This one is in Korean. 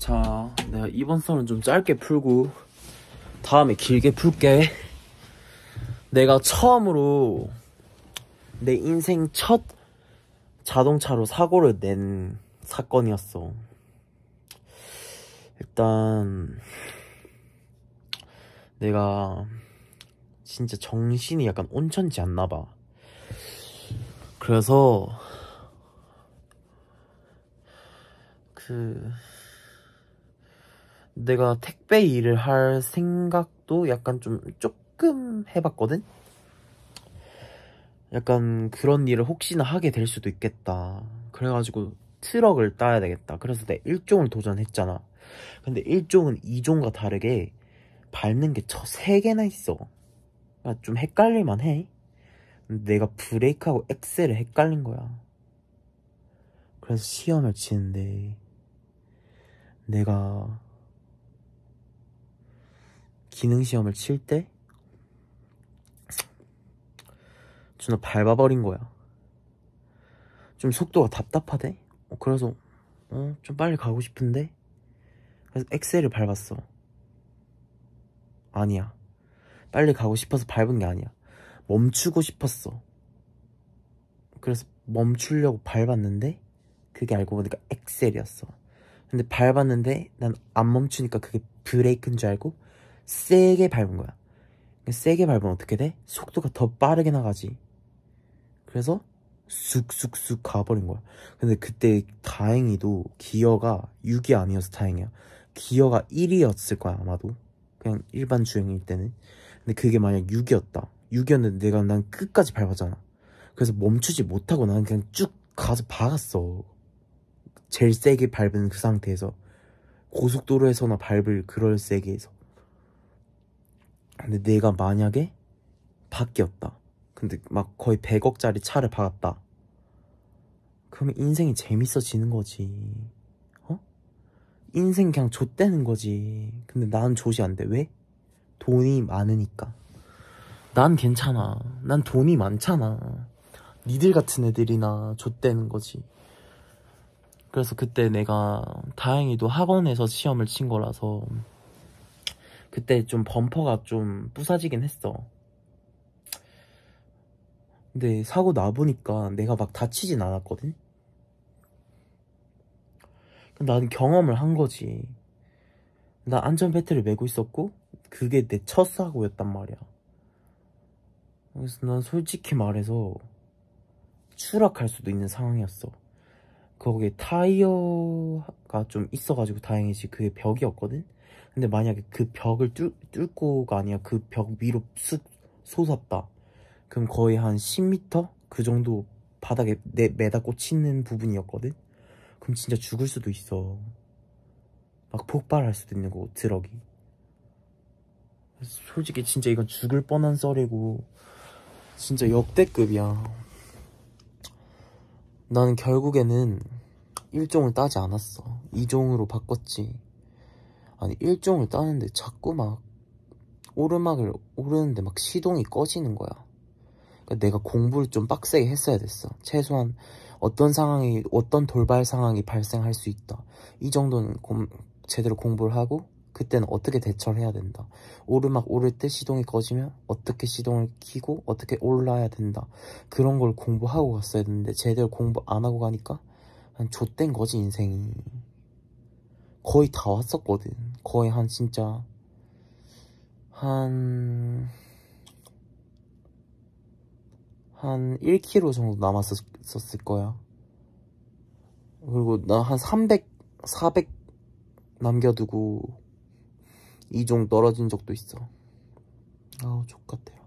자, 내가 이번 썰은 좀 짧게 풀고 다음에 길게 풀게. 내가 처음으로 내 인생 첫 자동차로 사고를 낸 사건이었어. 일단 내가 진짜 정신이 약간 온천지 않나 봐. 그래서 그 내가 택배 일을 할 생각도 약간 좀 조금 해봤거든? 약간 그런 일을 혹시나 하게 될 수도 있겠다. 그래가지고 트럭을 따야 되겠다. 그래서 내 1종을 도전했잖아. 근데 1종은 2종과 다르게 밟는 게 저 3개나 있어. 아, 좀 헷갈릴만 해. 내가 브레이크하고 엑셀을 헷갈린 거야. 그래서 시험을 치는데 내가 기능시험을 칠때 준호 밟아버린 거야 좀 속도가 답답하대 어, 그래서 어, 좀 빨리 가고 싶은데 그래서 엑셀을 밟았어 아니야 빨리 가고 싶어서 밟은 게 아니야 멈추고 싶었어 그래서 멈추려고 밟았는데 그게 알고 보니까 엑셀이었어 근데 밟았는데 난 안 멈추니까 그게 브레이크인 줄 알고 세게 밟은 거야. 그러니까 세게 밟으면 어떻게 돼? 속도가 더 빠르게 나가지. 그래서 쑥쑥쑥 가버린 거야. 근데 그때 다행히도 기어가 6이 아니어서 다행이야. 기어가 1이었을 거야, 아마도. 그냥 일반 주행일 때는. 근데 그게 만약 6이었다. 6이었는데 내가 난 끝까지 밟았잖아. 그래서 멈추지 못하고 난 그냥 쭉 가서 박았어. 제일 세게 밟은 그 상태에서. 고속도로에서나 밟을 그럴 세게 해서. 근데 내가 만약에 바뀌었다. 근데 막 거의 100억짜리 차를 박았다. 그러면 인생이 재밌어지는 거지. 어? 인생 그냥 좆되는 거지. 근데 난 좆이 안 돼. 왜? 돈이 많으니까. 난 괜찮아. 난 돈이 많잖아. 니들 같은 애들이나 좆되는 거지. 그래서 그때 내가 다행히도 학원에서 시험을 친 거라서 그때 좀 범퍼가 좀부서지긴 했어. 근데 사고 나보니까 내가 막 다치진 않았거든? 난 경험을 한 거지. 나 안전 벨트를 메고 있었고, 그게 내 첫 사고였단 말이야. 그래서 난 솔직히 말해서 추락할 수도 있는 상황이었어. 거기 타이어가 좀 있어가지고 다행이지 그게 벽이 었거든 근데 만약에 그 벽을 뚫, 뚫고가 아니야그 벽 위로 쑥 솟았다 그럼 거의 한 10m? 그 정도 바닥에 내, 매다 꽂히는 부분이었거든? 그럼 진짜 죽을 수도 있어 막 폭발할 수도 있는 거드럭이 솔직히 진짜 이건 죽을 뻔한 썰이고 진짜 역대급이야 난 결국에는 1종을 따지 않았어. 2종으로 바꿨지. 아니, 1종을 따는데 자꾸 막 오르막을 오르는데 막 시동이 꺼지는 거야. 그러니까 내가 공부를 좀 빡세게 했어야 됐어. 최소한 어떤 상황이, 어떤 돌발 상황이 발생할 수 있다. 이 정도는 공, 제대로 공부를 하고 그때는 어떻게 대처를 해야 된다. 오르막 오를 때 시동이 꺼지면 어떻게 시동을 키고 어떻게 올라야 된다. 그런 걸 공부하고 갔어야 되는데 제대로 공부 안 하고 가니까 한 좆된 거지 인생이. 거의 다 왔었거든. 거의 한 진짜 한... 한1 k g 정도 남았었을 거야. 그리고 나한 300, 400 남겨두고 이종 떨어진 적도 있어 아우 족같아요